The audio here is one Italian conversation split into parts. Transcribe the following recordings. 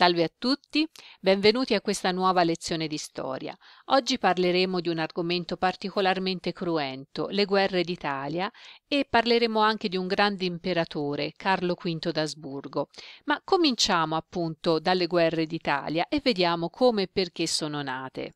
Salve a tutti, benvenuti a questa nuova lezione di storia. Oggi parleremo di un argomento particolarmente cruento, le guerre d'Italia, e parleremo anche di un grande imperatore, Carlo V d'Asburgo. Ma cominciamo appunto dalle guerre d'Italia e vediamo come e perché sono nate.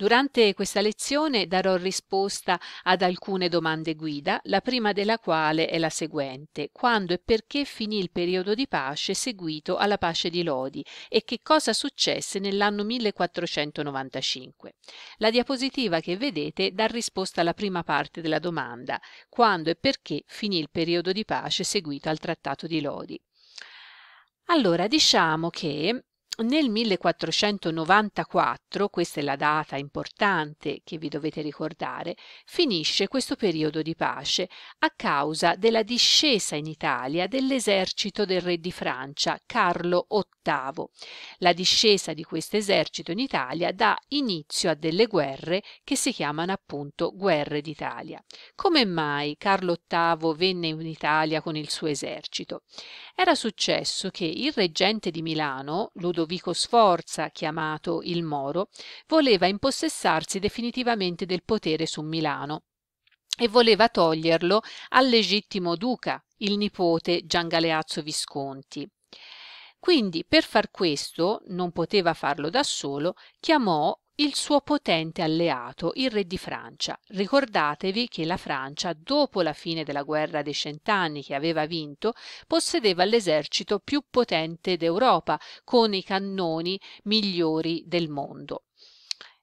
Durante questa lezione darò risposta ad alcune domande guida, la prima della quale è la seguente: quando e perché finì il periodo di pace seguito alla pace di Lodi e che cosa successe nell'anno 1495? La diapositiva che vedete dà risposta alla prima parte della domanda: quando e perché finì il periodo di pace seguito al trattato di Lodi? Allora, diciamo che nel 1494, questa è la data importante che vi dovete ricordare, finisce questo periodo di pace a causa della discesa in Italia dell'esercito del re di Francia Carlo VIII. La discesa di questo esercito in Italia dà inizio a delle guerre che si chiamano appunto guerre d'Italia. Come mai Carlo VIII venne in Italia con il suo esercito? Era successo che il reggente di Milano, Ludovico Lodovico Sforza, chiamato il Moro, voleva impossessarsi definitivamente del potere su Milano e voleva toglierlo al legittimo duca, il nipote Giangaleazzo Visconti. Quindi, per far questo, non poteva farlo da solo, chiamò il suo potente alleato, il re di Francia. Ricordatevi che la Francia, dopo la fine della guerra dei cent'anni che aveva vinto, possedeva l'esercito più potente d'Europa, con i cannoni migliori del mondo.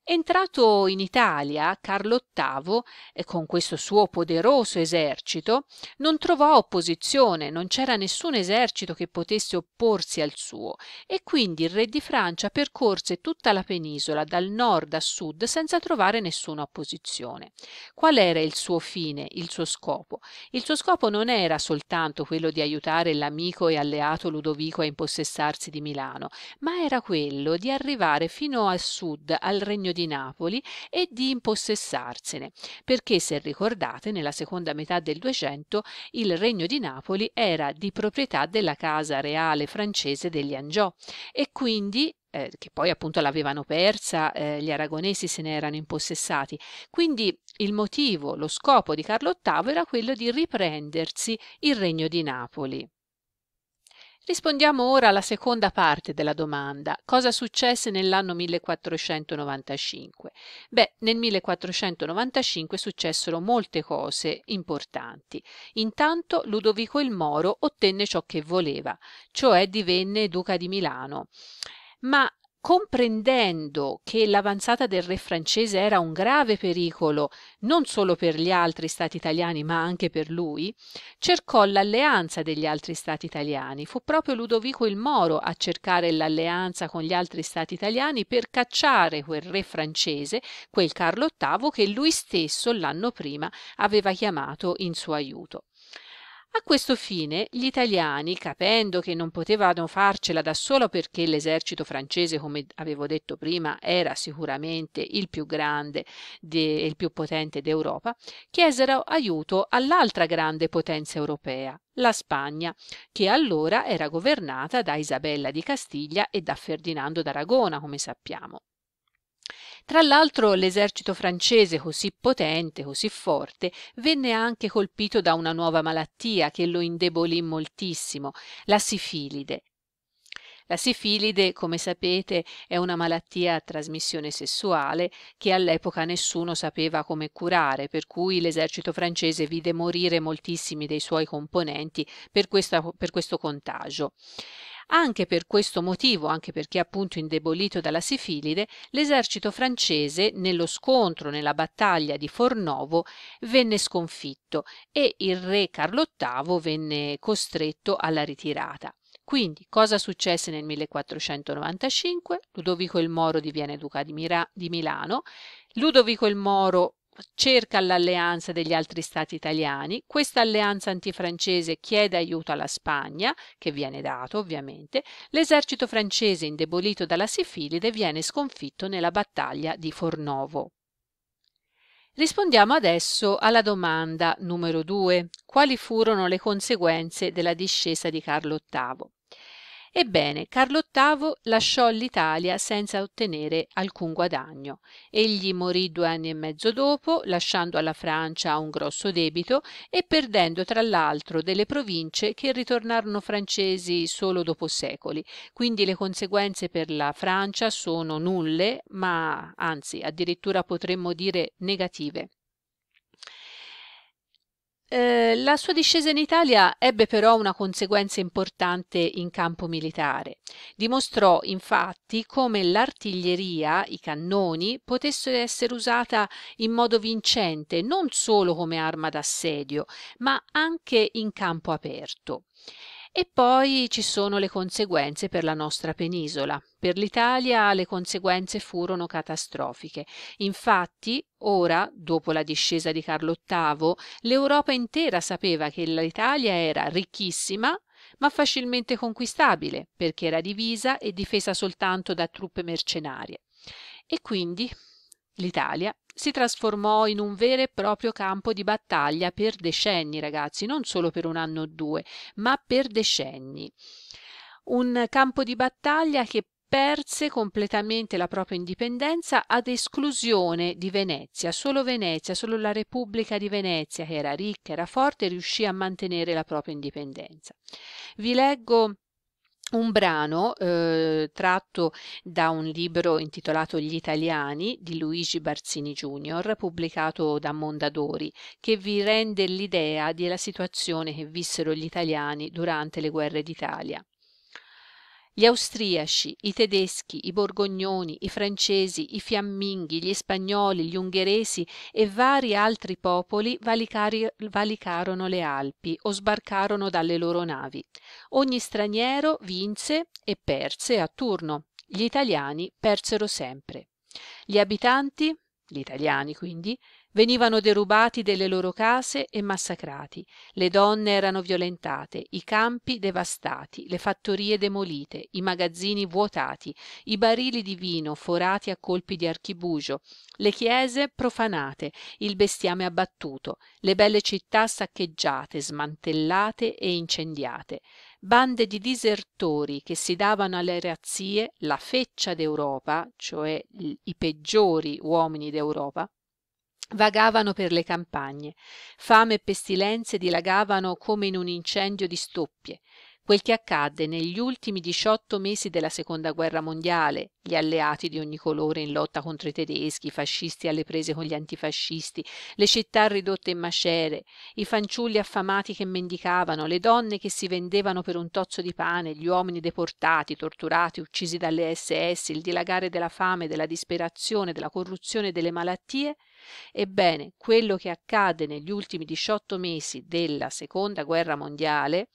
Entrato in Italia, Carlo VIII, eh, con questo suo poderoso esercito, non trovò opposizione, non c'era nessun esercito che potesse opporsi al suo, e quindi il re di Francia percorse tutta la penisola dal nord a sud senza trovare nessuna opposizione. Qual era il suo fine, il suo scopo? Il suo scopo non era soltanto quello di aiutare l'amico e alleato Ludovico a impossessarsi di Milano, ma era quello di arrivare fino a sud al regno di Napoli e di impossessarsene, perché se ricordate nella seconda metà del 200 il regno di Napoli era di proprietà della casa reale francese degli Angiò e quindi eh, che poi appunto l'avevano persa, eh, gli aragonesi se ne erano impossessati. Quindi il motivo, lo scopo di Carlo VIII era quello di riprendersi il regno di Napoli. Rispondiamo ora alla seconda parte della domanda, cosa successe nell'anno 1495? Beh, nel 1495 successero molte cose importanti. Intanto Ludovico il Moro ottenne ciò che voleva, cioè divenne duca di Milano. Ma comprendendo che l'avanzata del re francese era un grave pericolo non solo per gli altri stati italiani ma anche per lui, cercò l'alleanza degli altri stati italiani. Fu proprio Ludovico il Moro a cercare l'alleanza con gli altri stati italiani per cacciare quel re francese, quel Carlo VIII che lui stesso l'anno prima aveva chiamato in suo aiuto. A questo fine gli italiani, capendo che non potevano farcela da solo perché l'esercito francese, come avevo detto prima, era sicuramente il più grande e il più potente d'Europa, chiesero aiuto all'altra grande potenza europea, la Spagna, che allora era governata da Isabella di Castiglia e da Ferdinando d'Aragona, come sappiamo. Tra l'altro l'esercito francese così potente, così forte, venne anche colpito da una nuova malattia che lo indebolì moltissimo, la sifilide. La sifilide, come sapete, è una malattia a trasmissione sessuale che all'epoca nessuno sapeva come curare, per cui l'esercito francese vide morire moltissimi dei suoi componenti per, questa, per questo contagio. Anche per questo motivo, anche perché appunto indebolito dalla sifilide, l'esercito francese nello scontro nella battaglia di Fornovo venne sconfitto e il re Carlo VIII venne costretto alla ritirata. Quindi, cosa successe nel 1495? Ludovico il Moro diviene duca di, Mira, di Milano, Ludovico il Moro cerca l'alleanza degli altri stati italiani, questa alleanza antifrancese chiede aiuto alla Spagna, che viene dato ovviamente, l'esercito francese indebolito dalla Sifilide viene sconfitto nella battaglia di Fornovo. Rispondiamo adesso alla domanda numero 2. Quali furono le conseguenze della discesa di Carlo VIII? Ebbene, Carlo VIII lasciò l'Italia senza ottenere alcun guadagno. Egli morì due anni e mezzo dopo, lasciando alla Francia un grosso debito e perdendo tra l'altro delle province che ritornarono francesi solo dopo secoli. Quindi le conseguenze per la Francia sono nulle, ma anzi addirittura potremmo dire negative. Eh, la sua discesa in Italia ebbe però una conseguenza importante in campo militare. Dimostrò infatti come l'artiglieria, i cannoni, potessero essere usata in modo vincente non solo come arma d'assedio, ma anche in campo aperto. E poi ci sono le conseguenze per la nostra penisola. Per l'Italia le conseguenze furono catastrofiche. Infatti, ora, dopo la discesa di Carlo VIII, l'Europa intera sapeva che l'Italia era ricchissima, ma facilmente conquistabile, perché era divisa e difesa soltanto da truppe mercenarie. E quindi l'Italia si trasformò in un vero e proprio campo di battaglia per decenni, ragazzi, non solo per un anno o due, ma per decenni. Un campo di battaglia che perse completamente la propria indipendenza ad esclusione di Venezia. Solo Venezia, solo la Repubblica di Venezia, che era ricca, era forte, riuscì a mantenere la propria indipendenza. Vi leggo un brano eh, tratto da un libro intitolato Gli italiani di Luigi Barzini Jr., pubblicato da Mondadori, che vi rende l'idea della situazione che vissero gli italiani durante le guerre d'Italia gli austriaci i tedeschi i borgognoni i francesi i fiamminghi gli spagnoli gli ungheresi e vari altri popoli valicarono le alpi o sbarcarono dalle loro navi ogni straniero vinse e perse a turno gli italiani persero sempre gli abitanti gli italiani quindi venivano derubati delle loro case e massacrati, le donne erano violentate, i campi devastati, le fattorie demolite, i magazzini vuotati, i barili di vino forati a colpi di archibugio, le chiese profanate, il bestiame abbattuto, le belle città saccheggiate, smantellate e incendiate bande di disertori che si davano alle razzie la feccia d'Europa, cioè i peggiori uomini d'Europa, vagavano per le campagne fame e pestilenze dilagavano come in un incendio di stoppie Quel che accadde negli ultimi 18 mesi della Seconda Guerra Mondiale, gli alleati di ogni colore in lotta contro i tedeschi, i fascisti alle prese con gli antifascisti, le città ridotte in macerie, i fanciulli affamati che mendicavano, le donne che si vendevano per un tozzo di pane, gli uomini deportati, torturati, uccisi dalle SS, il dilagare della fame, della disperazione, della corruzione e delle malattie, ebbene, quello che accadde negli ultimi 18 mesi della Seconda Guerra Mondiale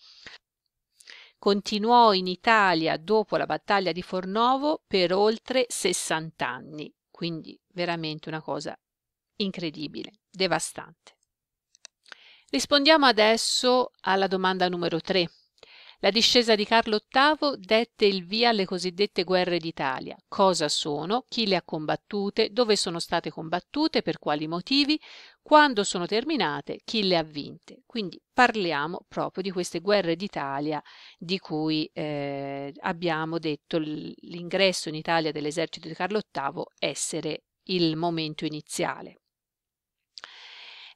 Continuò in Italia dopo la battaglia di Fornovo per oltre 60 anni, quindi veramente una cosa incredibile, devastante. Rispondiamo adesso alla domanda numero 3. La discesa di Carlo VIII dette il via alle cosiddette guerre d'Italia. Cosa sono, chi le ha combattute, dove sono state combattute, per quali motivi, quando sono terminate, chi le ha vinte. Quindi parliamo proprio di queste guerre d'Italia di cui eh, abbiamo detto l'ingresso in Italia dell'esercito di Carlo VIII essere il momento iniziale.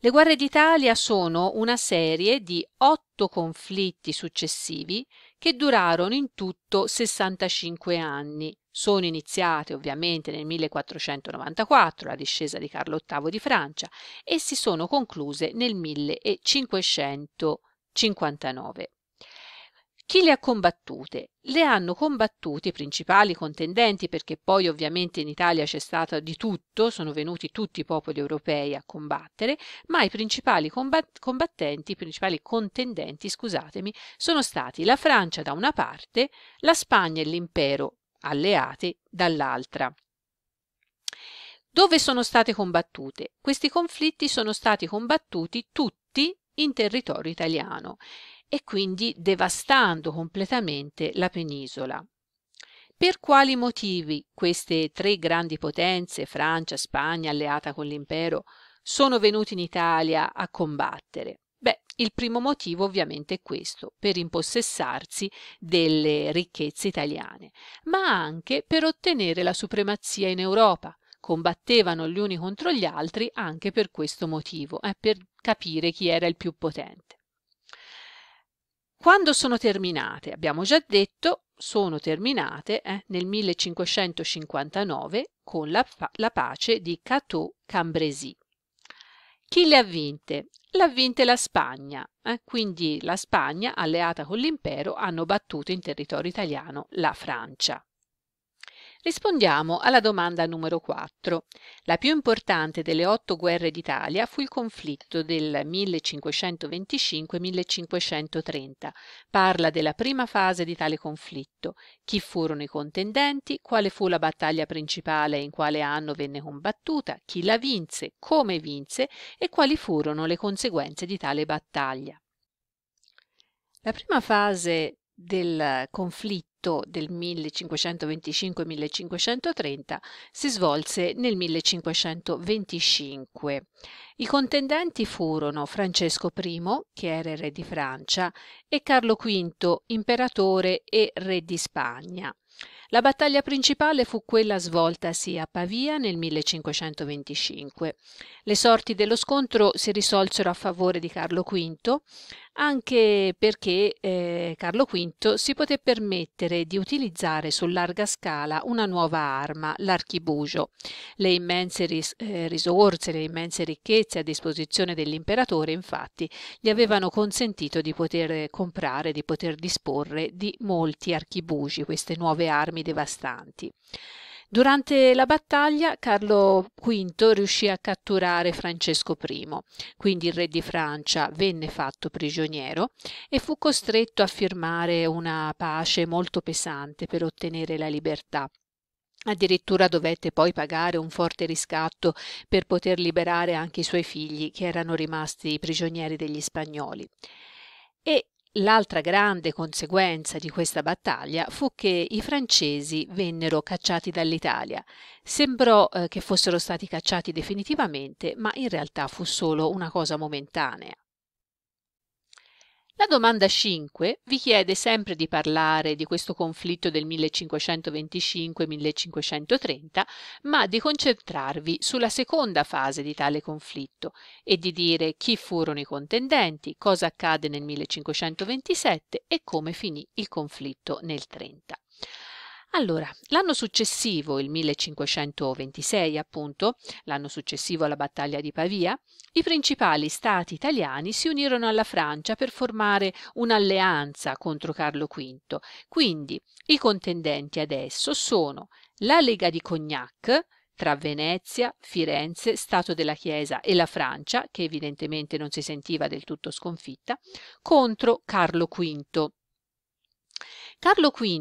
Le guerre d'Italia sono una serie di otto conflitti successivi che durarono in tutto 65 anni. Sono iniziate ovviamente nel 1494, la discesa di Carlo VIII di Francia, e si sono concluse nel 1559. Chi le ha combattute? Le hanno combattute i principali contendenti, perché poi ovviamente in Italia c'è stato di tutto, sono venuti tutti i popoli europei a combattere, ma i principali combattenti, i principali contendenti, scusatemi, sono stati la Francia da una parte, la Spagna e l'impero alleate dall'altra. Dove sono state combattute? Questi conflitti sono stati combattuti tutti in territorio italiano e quindi devastando completamente la penisola. Per quali motivi queste tre grandi potenze, Francia, Spagna, alleata con l'impero, sono venute in Italia a combattere? Beh, il primo motivo ovviamente è questo, per impossessarsi delle ricchezze italiane, ma anche per ottenere la supremazia in Europa. Combattevano gli uni contro gli altri anche per questo motivo, eh, per capire chi era il più potente. Quando sono terminate? Abbiamo già detto, sono terminate eh, nel 1559 con la, la pace di Cateau-Cambrésis. Chi le ha vinte? L'ha vinte la Spagna, eh? quindi la Spagna, alleata con l'impero, hanno battuto in territorio italiano la Francia. Rispondiamo alla domanda numero 4. La più importante delle otto guerre d'Italia fu il conflitto del 1525-1530. Parla della prima fase di tale conflitto, chi furono i contendenti, quale fu la battaglia principale e in quale anno venne combattuta, chi la vinse, come vinse e quali furono le conseguenze di tale battaglia. La prima fase del conflitto conflitto del 1525-1530 si svolse nel 1525. I contendenti furono Francesco I, che era re di Francia, e Carlo V, imperatore e re di Spagna. La battaglia principale fu quella svoltasi a Pavia nel 1525. Le sorti dello scontro si risolsero a favore di Carlo V, anche perché eh, Carlo V si poté permettere di utilizzare su larga scala una nuova arma, l'archibugio. Le immense ris- eh, risorse, le immense ricchezze a disposizione dell'imperatore, infatti, gli avevano consentito di poter comprare, di poter disporre di molti archibugi, queste nuove armi devastanti. Durante la battaglia Carlo V riuscì a catturare Francesco I, quindi il re di Francia venne fatto prigioniero e fu costretto a firmare una pace molto pesante per ottenere la libertà. Addirittura dovette poi pagare un forte riscatto per poter liberare anche i suoi figli che erano rimasti prigionieri degli spagnoli. E L'altra grande conseguenza di questa battaglia fu che i francesi vennero cacciati dall'Italia. Sembrò eh, che fossero stati cacciati definitivamente, ma in realtà fu solo una cosa momentanea. La domanda 5 vi chiede sempre di parlare di questo conflitto del 1525-1530, ma di concentrarvi sulla seconda fase di tale conflitto e di dire chi furono i contendenti, cosa accade nel 1527 e come finì il conflitto nel 30. Allora, l'anno successivo, il 1526 appunto, l'anno successivo alla battaglia di Pavia, i principali stati italiani si unirono alla Francia per formare un'alleanza contro Carlo V. Quindi i contendenti adesso sono la Lega di Cognac, tra Venezia, Firenze, Stato della Chiesa e la Francia, che evidentemente non si sentiva del tutto sconfitta, contro Carlo V. Carlo V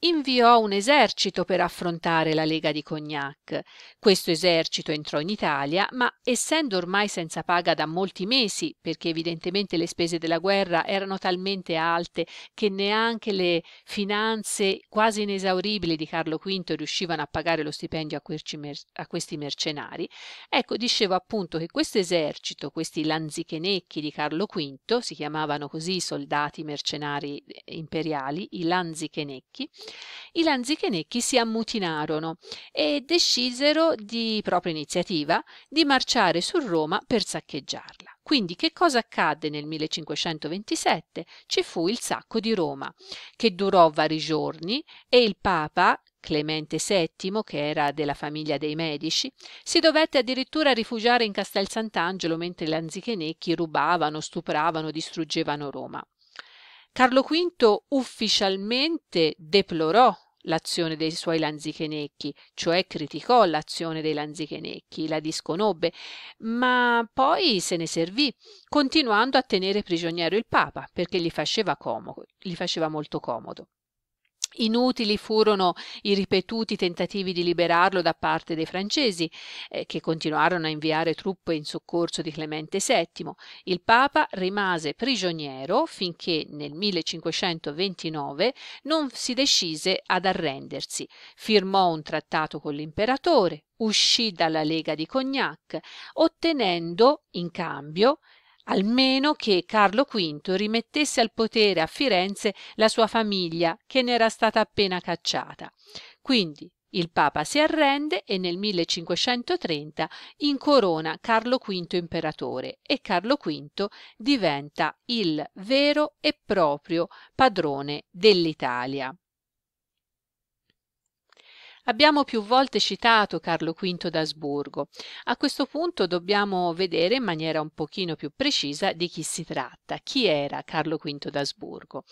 inviò un esercito per affrontare la Lega di Cognac. Questo esercito entrò in Italia, ma essendo ormai senza paga da molti mesi, perché evidentemente le spese della guerra erano talmente alte che neanche le finanze quasi inesauribili di Carlo V riuscivano a pagare lo stipendio a questi mercenari, ecco, dicevo appunto che questo esercito, questi lanzichenecchi di Carlo V, si chiamavano così i soldati mercenari imperiali, i lanzichenecchi, Lanzichenecchi, i Lanzichenecchi si ammutinarono e decisero di propria iniziativa di marciare su Roma per saccheggiarla. Quindi che cosa accadde nel 1527? Ci fu il sacco di Roma, che durò vari giorni e il Papa Clemente VII, che era della famiglia dei Medici, si dovette addirittura rifugiare in Castel Sant'Angelo mentre i Lanzichenecchi rubavano, stupravano, distruggevano Roma. Carlo V ufficialmente deplorò l'azione dei suoi lanzichenecchi, cioè criticò l'azione dei lanzichenecchi, la disconobbe, ma poi se ne servì, continuando a tenere prigioniero il Papa perché gli faceva comodo, gli faceva molto comodo. Inutili furono i ripetuti tentativi di liberarlo da parte dei francesi, eh, che continuarono a inviare truppe in soccorso di Clemente VII. Il Papa rimase prigioniero finché nel 1529 non si decise ad arrendersi. Firmò un trattato con l'imperatore, uscì dalla Lega di Cognac, ottenendo in cambio almeno che Carlo V rimettesse al potere a Firenze la sua famiglia che ne era stata appena cacciata. Quindi il Papa si arrende e nel 1530 incorona Carlo V imperatore e Carlo V diventa il vero e proprio padrone dell'Italia. Abbiamo più volte citato Carlo V d'Asburgo. A questo punto dobbiamo vedere in maniera un pochino più precisa di chi si tratta, chi era Carlo V d'Asburgo.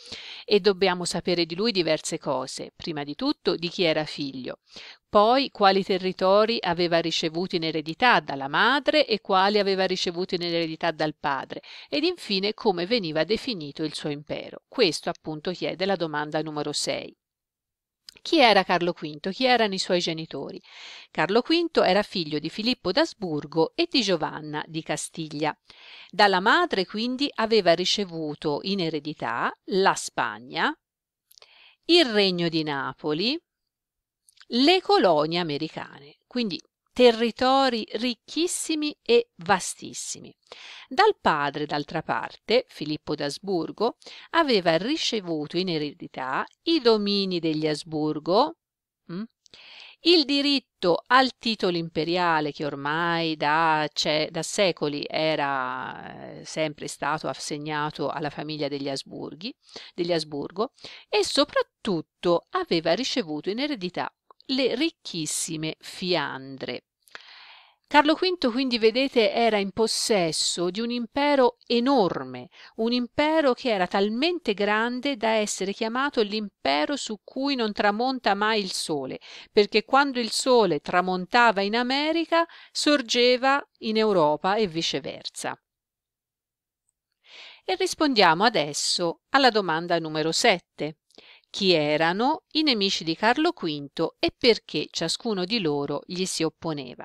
E dobbiamo sapere di lui diverse cose. Prima di tutto di chi era figlio, poi quali territori aveva ricevuto in eredità dalla madre e quali aveva ricevuto in eredità dal padre ed infine come veniva definito il suo impero. Questo appunto chiede la domanda numero 6. Chi era Carlo V? Chi erano i suoi genitori? Carlo V era figlio di Filippo d'Asburgo e di Giovanna di Castiglia. Dalla madre quindi aveva ricevuto in eredità la Spagna, il regno di Napoli, le colonie americane. Quindi territori ricchissimi e vastissimi. Dal padre, d'altra parte, Filippo d'Asburgo, aveva ricevuto in eredità i domini degli Asburgo, mm? il diritto al titolo imperiale che ormai da, da, secoli era eh, sempre stato assegnato alla famiglia degli, Asburghi, degli Asburgo e soprattutto aveva ricevuto in eredità le ricchissime Fiandre. Carlo V, quindi vedete, era in possesso di un impero enorme, un impero che era talmente grande da essere chiamato l'impero su cui non tramonta mai il sole, perché quando il sole tramontava in America sorgeva in Europa e viceversa. E rispondiamo adesso alla domanda numero 7. Chi erano i nemici di Carlo V e perché ciascuno di loro gli si opponeva?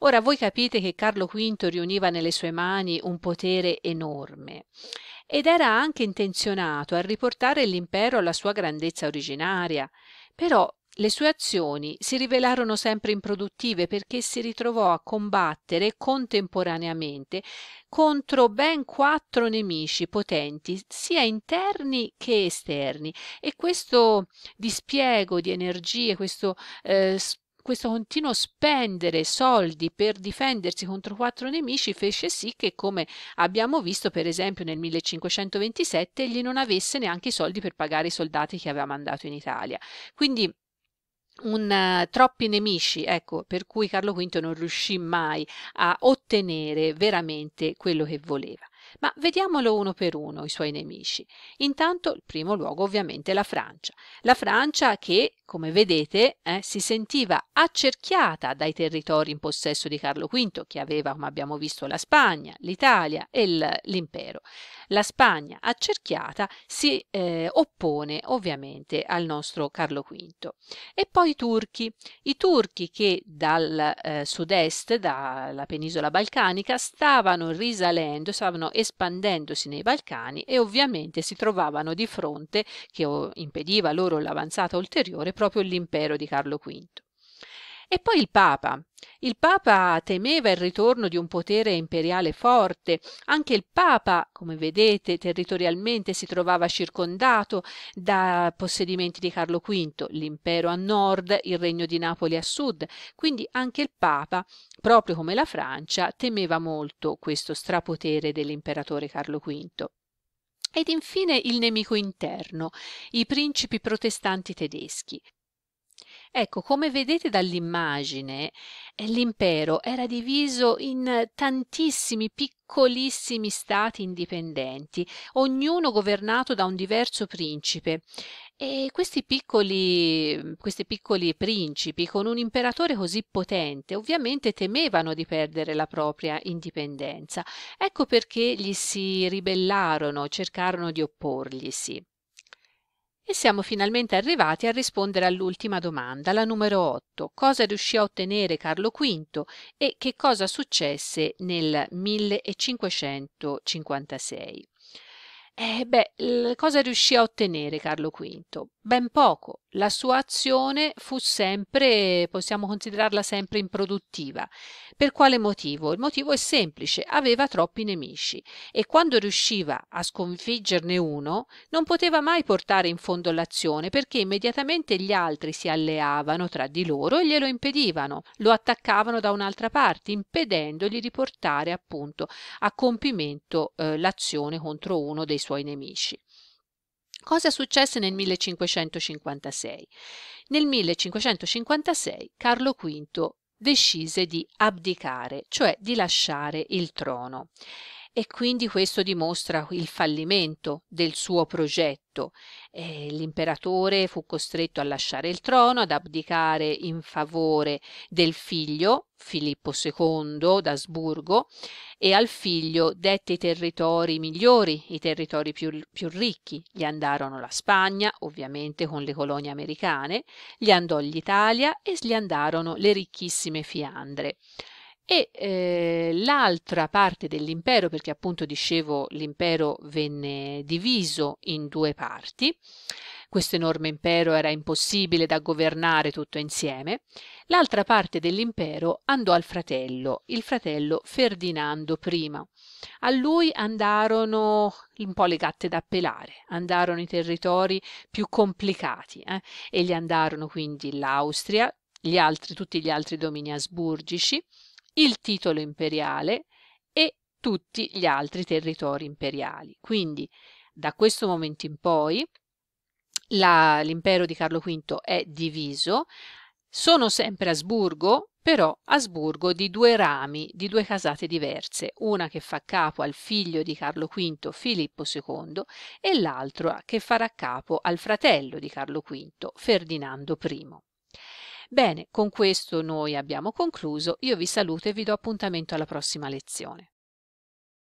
Ora voi capite che Carlo V riuniva nelle sue mani un potere enorme ed era anche intenzionato a riportare l'impero alla sua grandezza originaria, però le sue azioni si rivelarono sempre improduttive perché si ritrovò a combattere contemporaneamente contro ben quattro nemici potenti, sia interni che esterni, e questo dispiego di energie, questo eh, questo continuo spendere soldi per difendersi contro quattro nemici fece sì che, come abbiamo visto per esempio nel 1527, egli non avesse neanche i soldi per pagare i soldati che aveva mandato in Italia. Quindi un, uh, troppi nemici, ecco, per cui Carlo V non riuscì mai a ottenere veramente quello che voleva. Ma vediamolo uno per uno i suoi nemici. Intanto, il primo luogo, ovviamente la Francia. La Francia che, come vedete, eh, si sentiva accerchiata dai territori in possesso di Carlo V, che aveva, come abbiamo visto, la Spagna, l'Italia e l'impero. La Spagna accerchiata si eh, oppone ovviamente al nostro Carlo V. E poi i turchi, i turchi che dal eh, sud-est, dalla penisola balcanica, stavano risalendo, stavano espandendosi nei Balcani e ovviamente si trovavano di fronte, che impediva loro l'avanzata ulteriore, proprio l'impero di Carlo V. E poi il Papa. Il Papa temeva il ritorno di un potere imperiale forte. Anche il Papa, come vedete, territorialmente si trovava circondato da possedimenti di Carlo V, l'impero a nord, il regno di Napoli a sud. Quindi anche il Papa, proprio come la Francia, temeva molto questo strapotere dell'imperatore Carlo V. Ed infine il nemico interno, i principi protestanti tedeschi. Ecco, come vedete dall'immagine, eh, l'impero era diviso in tantissimi piccolissimi stati indipendenti, ognuno governato da un diverso principe. E questi piccoli, questi piccoli principi, con un imperatore così potente, ovviamente temevano di perdere la propria indipendenza. Ecco perché gli si ribellarono, cercarono di opporglisi. E siamo finalmente arrivati a rispondere all'ultima domanda, la numero 8. Cosa riuscì a ottenere Carlo V e che cosa successe nel 1556? Eh beh, cosa riuscì a ottenere Carlo V? ben poco. La sua azione fu sempre, possiamo considerarla sempre improduttiva. Per quale motivo? Il motivo è semplice, aveva troppi nemici e quando riusciva a sconfiggerne uno non poteva mai portare in fondo l'azione perché immediatamente gli altri si alleavano tra di loro e glielo impedivano, lo attaccavano da un'altra parte, impedendogli di portare appunto a compimento eh, l'azione contro uno dei suoi nemici. Cosa successe nel 1556? Nel 1556 Carlo V decise di abdicare, cioè di lasciare il trono e quindi questo dimostra il fallimento del suo progetto. Eh, l'imperatore fu costretto a lasciare il trono, ad abdicare in favore del figlio Filippo II d'Asburgo e al figlio dette i territori migliori, i territori più, più ricchi. Gli andarono la Spagna, ovviamente con le colonie americane, gli andò l'Italia e gli andarono le ricchissime Fiandre. E eh, l'altra parte dell'impero, perché appunto dicevo l'impero venne diviso in due parti, questo enorme impero era impossibile da governare tutto insieme, l'altra parte dell'impero andò al fratello, il fratello Ferdinando I. A lui andarono un po' le gatte da pelare, andarono i territori più complicati eh? e gli andarono quindi l'Austria, gli altri, tutti gli altri domini asburgici, il titolo imperiale e tutti gli altri territori imperiali. Quindi da questo momento in poi l'impero di Carlo V è diviso, sono sempre Asburgo, però Asburgo di due rami, di due casate diverse, una che fa capo al figlio di Carlo V Filippo II e l'altra che farà capo al fratello di Carlo V Ferdinando I. Bene, con questo noi abbiamo concluso. Io vi saluto e vi do appuntamento alla prossima lezione.